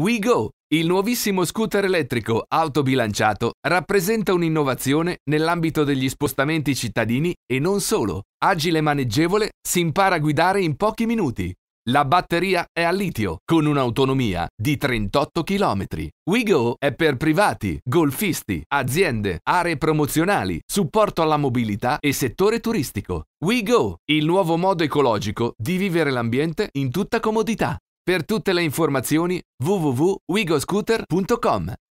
WeGo, il nuovissimo scooter elettrico autobilanciato, rappresenta un'innovazione nell'ambito degli spostamenti cittadini e non solo. Agile e maneggevole, si impara a guidare in pochi minuti. La batteria è a litio, con un'autonomia di 38 km. WeGo è per privati, golfisti, aziende, aree promozionali, supporto alla mobilità e settore turistico. WeGo, il nuovo modo ecologico di vivere l'ambiente in tutta comodità. Per tutte le informazioni www.wigoscooter.com